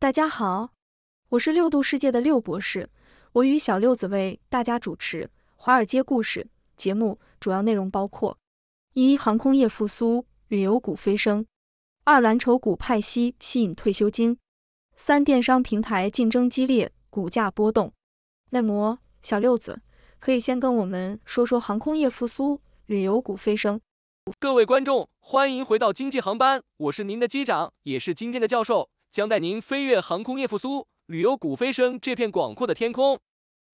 大家好，我是六度世界的六博士，我与小六子为大家主持《华尔街故事》节目，主要内容包括：一、航空业复苏，旅游股飞升；二、蓝筹股派息吸引退休金；三、电商平台竞争激烈，股价波动。那么，小六子，可以先跟我们说说航空业复苏、旅游股飞升。各位观众，欢迎回到经济航班，我是您的机长，也是今天的教授。将带您飞越航空业复苏、旅游股飞升这片广阔的天空，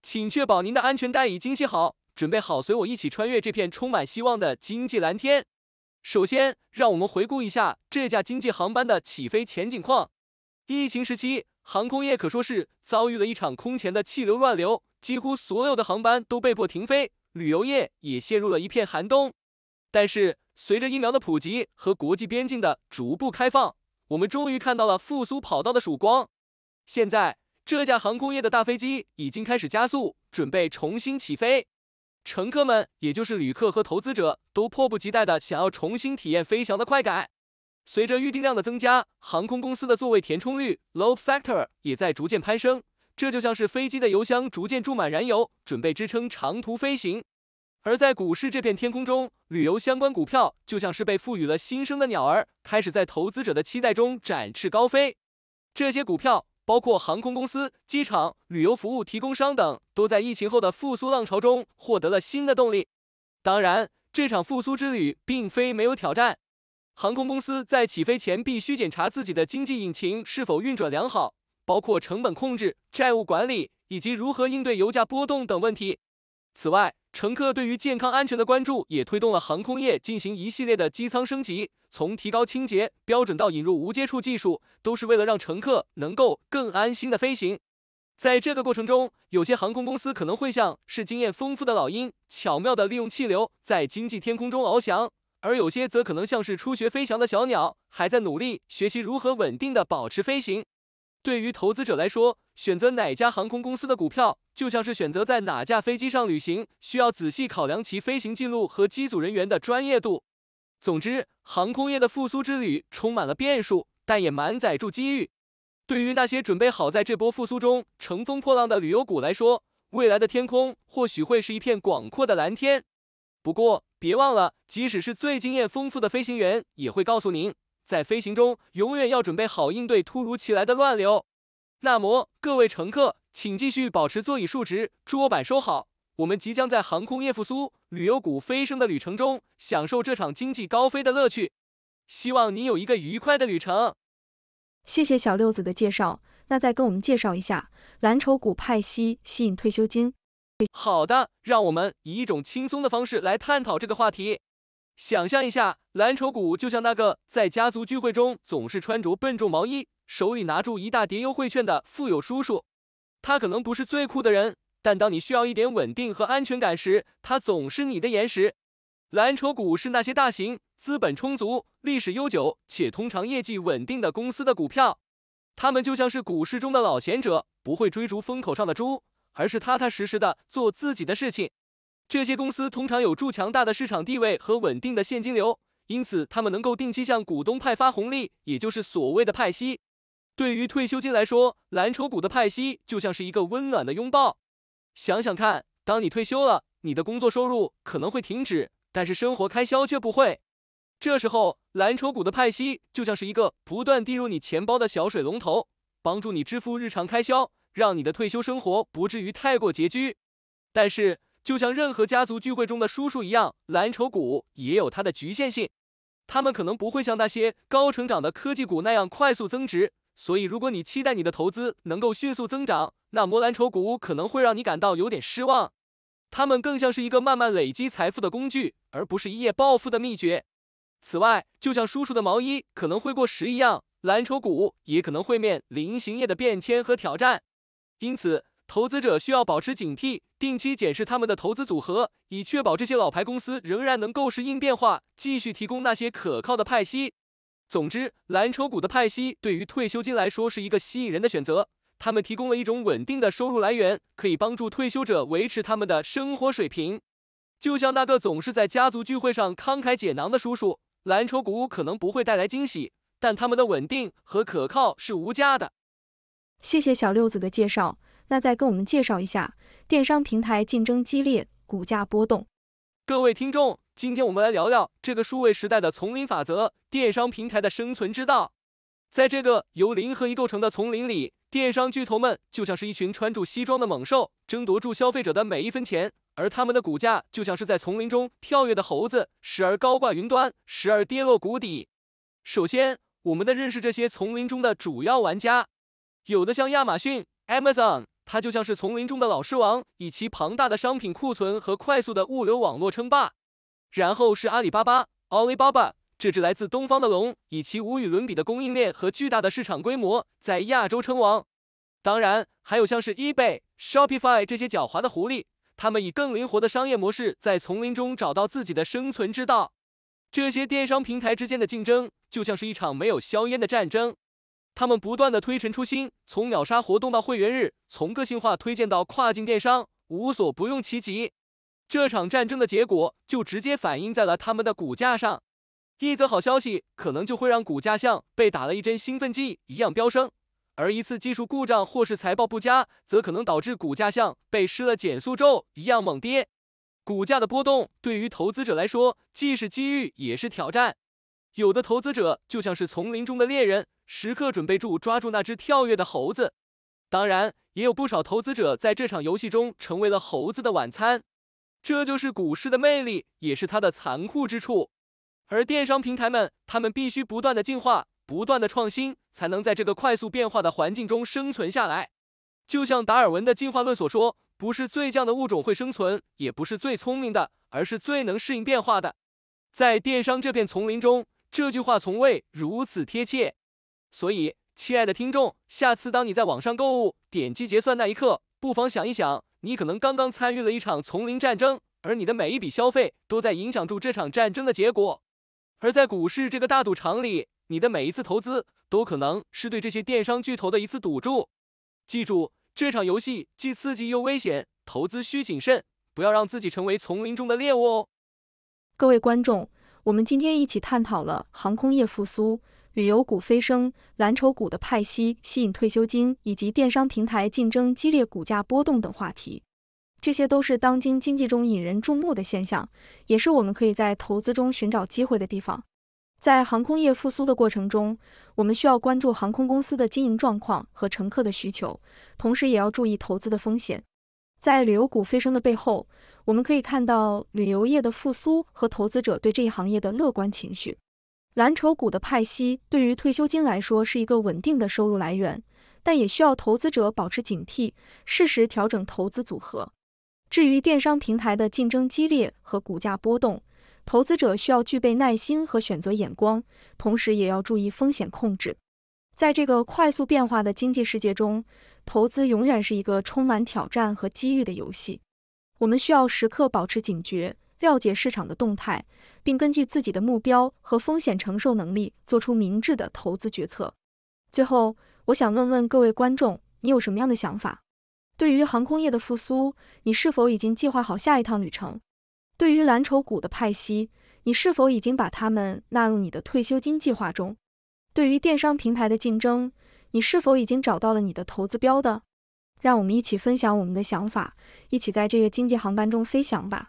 请确保您的安全带已经系好，准备好随我一起穿越这片充满希望的经济蓝天。首先，让我们回顾一下这架经济航班的起飞前景况。疫情时期，航空业可说是遭遇了一场空前的气流乱流，几乎所有的航班都被迫停飞，旅游业也陷入了一片寒冬。但是，随着疫苗的普及和国际边境的逐步开放，我们终于看到了复苏跑道的曙光。现在，这架航空业的大飞机已经开始加速，准备重新起飞。乘客们，也就是旅客和投资者，都迫不及待地想要重新体验飞翔的快感。随着预订量的增加，航空公司的座位填充率 （load factor） 也在逐渐攀升。这就像是飞机的油箱逐渐注满燃油，准备支撑长途飞行。而在股市这片天空中，旅游相关股票就像是被赋予了新生的鸟儿，开始在投资者的期待中展翅高飞。这些股票包括航空公司、机场、旅游服务提供商等，都在疫情后的复苏浪潮中获得了新的动力。当然，这场复苏之旅并非没有挑战。航空公司在起飞前必须检查自己的经济引擎是否运转良好，包括成本控制、债务管理以及如何应对油价波动等问题。此外，乘客对于健康安全的关注，也推动了航空业进行一系列的机舱升级，从提高清洁标准到引入无接触技术，都是为了让乘客能够更安心的飞行。在这个过程中，有些航空公司可能会像是经验丰富的老鹰，巧妙地利用气流在经济天空中翱翔，而有些则可能像是初学飞翔的小鸟，还在努力学习如何稳定地保持飞行。对于投资者来说，选择哪家航空公司的股票，就像是选择在哪架飞机上旅行，需要仔细考量其飞行记录和机组人员的专业度。总之，航空业的复苏之旅充满了变数，但也满载住机遇。对于那些准备好在这波复苏中乘风破浪的旅游股来说，未来的天空或许会是一片广阔的蓝天。不过，别忘了，即使是最经验丰富的飞行员，也会告诉您。在飞行中，永远要准备好应对突如其来的乱流。那么，各位乘客，请继续保持座椅竖直，桌板收好。我们即将在航空业复苏、旅游股飞升的旅程中，享受这场经济高飞的乐趣。希望你有一个愉快的旅程。谢谢小六子的介绍，那再跟我们介绍一下蓝筹股派息吸引退休金。好的，让我们以一种轻松的方式来探讨这个话题。想象一下，蓝筹股就像那个在家族聚会中总是穿着笨重毛衣，手里拿住一大叠优惠券的富有叔叔。他可能不是最酷的人，但当你需要一点稳定和安全感时，他总是你的岩石。蓝筹股是那些大型、资本充足、历史悠久且通常业绩稳定的公司的股票。他们就像是股市中的老贤者，不会追逐风口上的猪，而是踏踏实实的做自己的事情。这些公司通常有助强大的市场地位和稳定的现金流，因此他们能够定期向股东派发红利，也就是所谓的派息。对于退休金来说，蓝筹股的派息就像是一个温暖的拥抱。想想看，当你退休了，你的工作收入可能会停止，但是生活开销却不会。这时候，蓝筹股的派息就像是一个不断滴入你钱包的小水龙头，帮助你支付日常开销，让你的退休生活不至于太过拮据。但是就像任何家族聚会中的叔叔一样，蓝筹股也有它的局限性。他们可能不会像那些高成长的科技股那样快速增值，所以如果你期待你的投资能够迅速增长，那么蓝筹股可能会让你感到有点失望。他们更像是一个慢慢累积财富的工具，而不是一夜暴富的秘诀。此外，就像叔叔的毛衣可能会过时一样，蓝筹股也可能会面临行业的变迁和挑战。因此，投资者需要保持警惕，定期检视他们的投资组合，以确保这些老牌公司仍然能够适应变化，继续提供那些可靠的派息。总之，蓝筹股的派息对于退休金来说是一个吸引人的选择，他们提供了一种稳定的收入来源，可以帮助退休者维持他们的生活水平。就像那个总是在家族聚会上慷慨解囊的叔叔，蓝筹股可能不会带来惊喜，但他们的稳定和可靠是无价的。谢谢小六子的介绍。那再跟我们介绍一下电商平台竞争激烈，股价波动。各位听众，今天我们来聊聊这个数位时代的丛林法则，电商平台的生存之道。在这个由零和一构成的丛林里，电商巨头们就像是一群穿着西装的猛兽，争夺住消费者的每一分钱，而他们的股价就像是在丛林中跳跃的猴子，时而高挂云端，时而跌落谷底。首先，我们的认识这些丛林中的主要玩家，有的像亚马逊 Amazon。它就像是丛林中的老狮王，以其庞大的商品库存和快速的物流网络称霸；然后是阿里巴巴，阿里巴巴这只来自东方的龙，以其无与伦比的供应链和巨大的市场规模在亚洲称王。当然，还有像是 eBay、Shopify 这些狡猾的狐狸，它们以更灵活的商业模式在丛林中找到自己的生存之道。这些电商平台之间的竞争，就像是一场没有硝烟的战争。他们不断的推陈出新，从秒杀活动到会员日，从个性化推荐到跨境电商，无所不用其极。这场战争的结果就直接反映在了他们的股价上。一则好消息可能就会让股价像被打了一针兴奋剂一样飙升，而一次技术故障或是财报不佳，则可能导致股价像被施了减速咒一样猛跌。股价的波动对于投资者来说既是机遇也是挑战。有的投资者就像是丛林中的猎人。时刻准备住抓住那只跳跃的猴子，当然也有不少投资者在这场游戏中成为了猴子的晚餐。这就是股市的魅力，也是它的残酷之处。而电商平台们，他们必须不断的进化，不断的创新，才能在这个快速变化的环境中生存下来。就像达尔文的进化论所说，不是最犟的物种会生存，也不是最聪明的，而是最能适应变化的。在电商这片丛林中，这句话从未如此贴切。所以，亲爱的听众，下次当你在网上购物，点击结算那一刻，不妨想一想，你可能刚刚参与了一场丛林战争，而你的每一笔消费都在影响住这场战争的结果。而在股市这个大赌场里，你的每一次投资都可能是对这些电商巨头的一次赌注。记住，这场游戏既刺激又危险，投资需谨慎，不要让自己成为丛林中的猎物哦。各位观众，我们今天一起探讨了航空业复苏。旅游股飞升、蓝筹股的派息吸引退休金，以及电商平台竞争激烈、股价波动等话题，这些都是当今经济中引人注目的现象，也是我们可以在投资中寻找机会的地方。在航空业复苏的过程中，我们需要关注航空公司的经营状况和乘客的需求，同时也要注意投资的风险。在旅游股飞升的背后，我们可以看到旅游业的复苏和投资者对这一行业的乐观情绪。蓝筹股的派息对于退休金来说是一个稳定的收入来源，但也需要投资者保持警惕，适时调整投资组合。至于电商平台的竞争激烈和股价波动，投资者需要具备耐心和选择眼光，同时也要注意风险控制。在这个快速变化的经济世界中，投资永远是一个充满挑战和机遇的游戏，我们需要时刻保持警觉。了解市场的动态，并根据自己的目标和风险承受能力做出明智的投资决策。最后，我想问问各位观众，你有什么样的想法？对于航空业的复苏，你是否已经计划好下一趟旅程？对于蓝筹股的派息，你是否已经把它们纳入你的退休金计划中？对于电商平台的竞争，你是否已经找到了你的投资标的？让我们一起分享我们的想法，一起在这个经济航班中飞翔吧！